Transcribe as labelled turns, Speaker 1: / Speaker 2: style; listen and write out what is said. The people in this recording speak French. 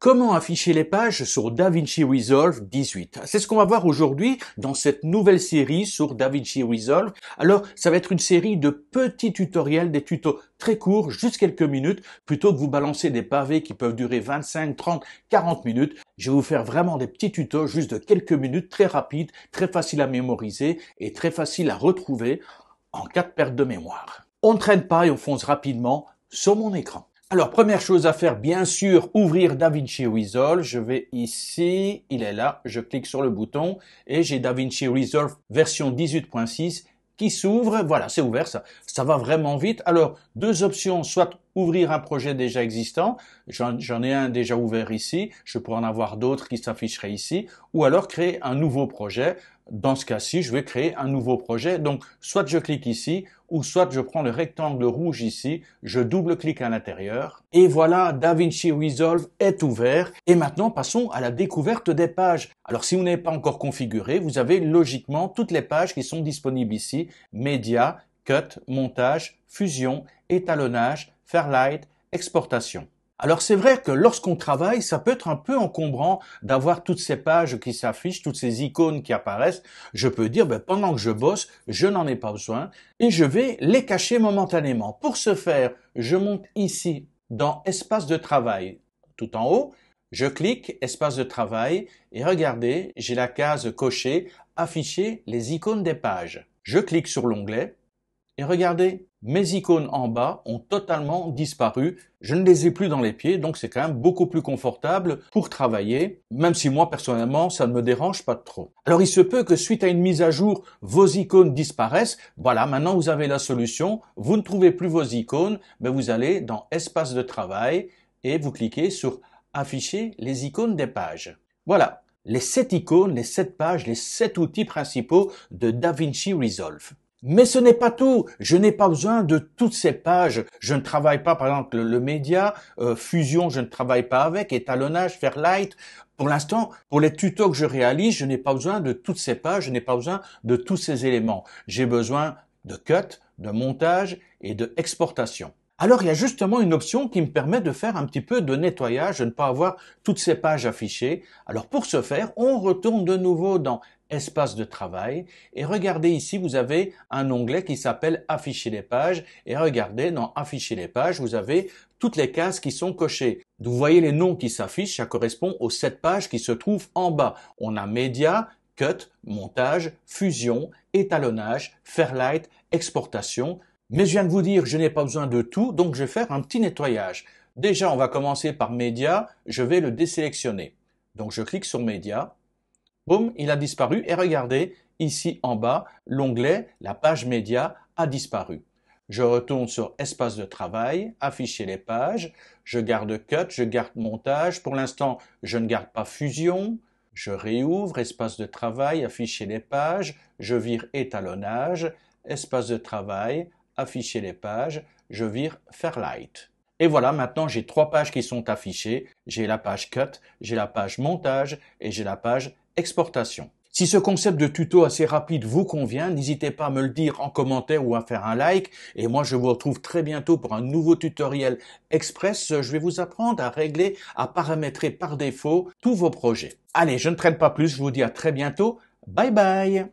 Speaker 1: Comment afficher les pages sur DaVinci Resolve 18 C'est ce qu'on va voir aujourd'hui dans cette nouvelle série sur DaVinci Resolve. Alors, ça va être une série de petits tutoriels, des tutos très courts, juste quelques minutes, plutôt que vous balancer des pavés qui peuvent durer 25, 30, 40 minutes. Je vais vous faire vraiment des petits tutos juste de quelques minutes, très rapides, très faciles à mémoriser et très faciles à retrouver en cas de perte de mémoire. On ne traîne pas et on fonce rapidement sur mon écran. Alors, première chose à faire, bien sûr, ouvrir DaVinci Resolve. Je vais ici, il est là, je clique sur le bouton et j'ai DaVinci Resolve version 18.6 qui s'ouvre. Voilà, c'est ouvert ça. Ça va vraiment vite. Alors, deux options, soit ouvrir un projet déjà existant, j'en ai un déjà ouvert ici, je pourrais en avoir d'autres qui s'afficheraient ici, ou alors créer un nouveau projet dans ce cas-ci, je vais créer un nouveau projet. Donc, soit je clique ici, ou soit je prends le rectangle rouge ici, je double-clique à l'intérieur. Et voilà, DaVinci Resolve est ouvert. Et maintenant, passons à la découverte des pages. Alors, si vous n'avez pas encore configuré, vous avez logiquement toutes les pages qui sont disponibles ici. Média, Cut, Montage, Fusion, Étalonnage, Fairlight, Exportation. Alors c'est vrai que lorsqu'on travaille, ça peut être un peu encombrant d'avoir toutes ces pages qui s'affichent, toutes ces icônes qui apparaissent. Je peux dire, ben, pendant que je bosse, je n'en ai pas besoin et je vais les cacher momentanément. Pour ce faire, je monte ici dans espace de travail tout en haut. Je clique espace de travail et regardez, j'ai la case cochée afficher les icônes des pages. Je clique sur l'onglet et regardez, mes icônes en bas ont totalement disparu. Je ne les ai plus dans les pieds, donc c'est quand même beaucoup plus confortable pour travailler, même si moi personnellement ça ne me dérange pas trop. Alors il se peut que suite à une mise à jour, vos icônes disparaissent. Voilà, maintenant vous avez la solution. Vous ne trouvez plus vos icônes, mais vous allez dans Espace de travail et vous cliquez sur Afficher les icônes des pages. Voilà, les sept icônes, les sept pages, les sept outils principaux de DaVinci Resolve. Mais ce n'est pas tout. Je n'ai pas besoin de toutes ces pages. Je ne travaille pas, par exemple, le, média, euh, fusion, je ne travaille pas avec, étalonnage, light. Pour l'instant, pour les tutos que je réalise, je n'ai pas besoin de toutes ces pages, je n'ai pas besoin de tous ces éléments. J'ai besoin de cut, de montage et de exportation. Alors il y a justement une option qui me permet de faire un petit peu de nettoyage, de ne pas avoir toutes ces pages affichées. Alors pour ce faire, on retourne de nouveau dans espace de travail. Et regardez ici, vous avez un onglet qui s'appelle afficher les pages. Et regardez, dans afficher les pages, vous avez toutes les cases qui sont cochées. Vous voyez les noms qui s'affichent, ça correspond aux sept pages qui se trouvent en bas. On a Média, cut, montage, fusion, étalonnage, fairlight, exportation. Mais je viens de vous dire, je n'ai pas besoin de tout, donc je vais faire un petit nettoyage. Déjà, on va commencer par Média, je vais le désélectionner. Donc je clique sur médias, Boum, il a disparu. Et regardez, ici en bas, l'onglet, la page média a disparu. Je retourne sur espace de travail, afficher les pages, je garde cut, je garde montage. Pour l'instant, je ne garde pas fusion. Je réouvre, espace de travail, afficher les pages, je vire étalonnage, espace de travail, afficher les pages, je vire Fairlight. Et voilà, maintenant j'ai trois pages qui sont affichées. J'ai la page cut, j'ai la page montage et j'ai la page exportation. Si ce concept de tuto assez rapide vous convient, n'hésitez pas à me le dire en commentaire ou à faire un like. Et moi, je vous retrouve très bientôt pour un nouveau tutoriel express. Je vais vous apprendre à régler, à paramétrer par défaut tous vos projets. Allez, je ne traîne pas plus. Je vous dis à très bientôt. Bye bye